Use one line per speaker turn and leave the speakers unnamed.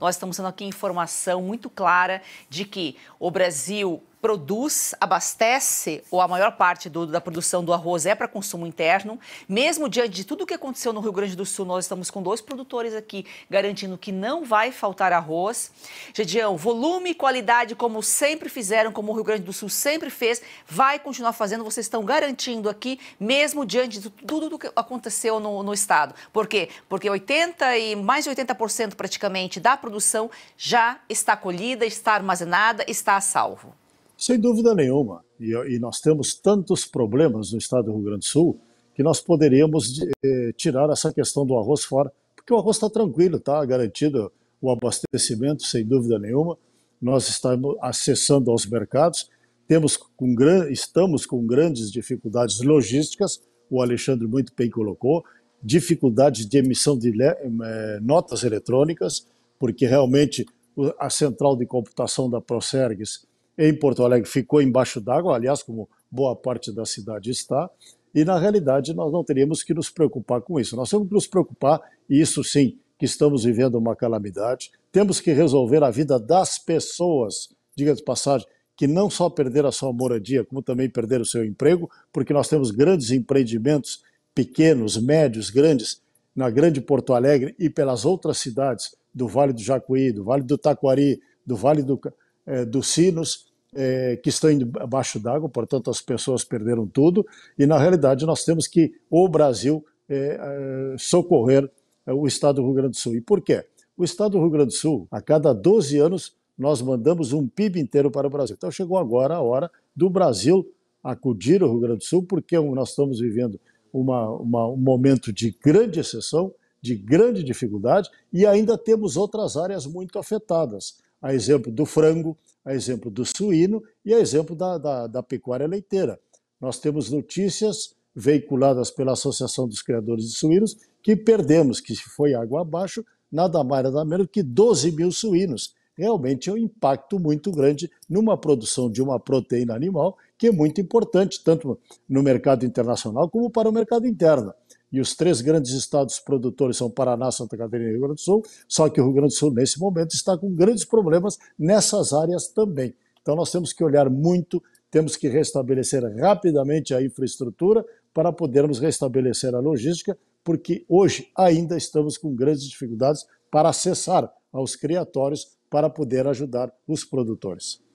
Nós estamos tendo aqui informação muito clara de que o Brasil produz, abastece, ou a maior parte do, da produção do arroz é para consumo interno. Mesmo diante de tudo o que aconteceu no Rio Grande do Sul, nós estamos com dois produtores aqui garantindo que não vai faltar arroz. Gedião, volume e qualidade, como sempre fizeram, como o Rio Grande do Sul sempre fez, vai continuar fazendo, vocês estão garantindo aqui, mesmo diante de tudo o que aconteceu no, no estado. Por quê? Porque 80 e mais de 80% praticamente da produção já está colhida, está armazenada, está a salvo.
Sem dúvida nenhuma. E, e nós temos tantos problemas no estado do Rio Grande do Sul que nós poderíamos de, eh, tirar essa questão do arroz fora, porque o arroz está tranquilo, está garantido o abastecimento, sem dúvida nenhuma. Nós estamos acessando aos mercados, temos com gran, estamos com grandes dificuldades logísticas, o Alexandre muito bem colocou, dificuldades de emissão de le, eh, notas eletrônicas, porque realmente a central de computação da Procergues em Porto Alegre ficou embaixo d'água, aliás, como boa parte da cidade está, e na realidade nós não teríamos que nos preocupar com isso. Nós temos que nos preocupar, e isso sim, que estamos vivendo uma calamidade, temos que resolver a vida das pessoas, diga de passagem, que não só perderam a sua moradia, como também perderam o seu emprego, porque nós temos grandes empreendimentos, pequenos, médios, grandes, na grande Porto Alegre e pelas outras cidades do Vale do Jacuí, do Vale do Taquari, do Vale do, eh, do Sinos, é, que estão embaixo d'água, portanto as pessoas perderam tudo, e na realidade nós temos que o Brasil é, é socorrer é, o estado do Rio Grande do Sul. E por quê? O estado do Rio Grande do Sul, a cada 12 anos, nós mandamos um PIB inteiro para o Brasil. Então chegou agora a hora do Brasil acudir ao Rio Grande do Sul, porque nós estamos vivendo uma, uma, um momento de grande exceção, de grande dificuldade, e ainda temos outras áreas muito afetadas. A exemplo do frango, a exemplo do suíno e a exemplo da, da, da pecuária leiteira. Nós temos notícias veiculadas pela Associação dos Criadores de Suínos que perdemos, que se foi água abaixo, nada mais nada menos que 12 mil suínos. Realmente é um impacto muito grande numa produção de uma proteína animal que é muito importante, tanto no mercado internacional como para o mercado interno e os três grandes estados produtores são Paraná, Santa Catarina e Rio Grande do Sul, só que o Rio Grande do Sul, nesse momento, está com grandes problemas nessas áreas também. Então nós temos que olhar muito, temos que restabelecer rapidamente a infraestrutura para podermos restabelecer a logística, porque hoje ainda estamos com grandes dificuldades para acessar aos criatórios para poder ajudar os produtores.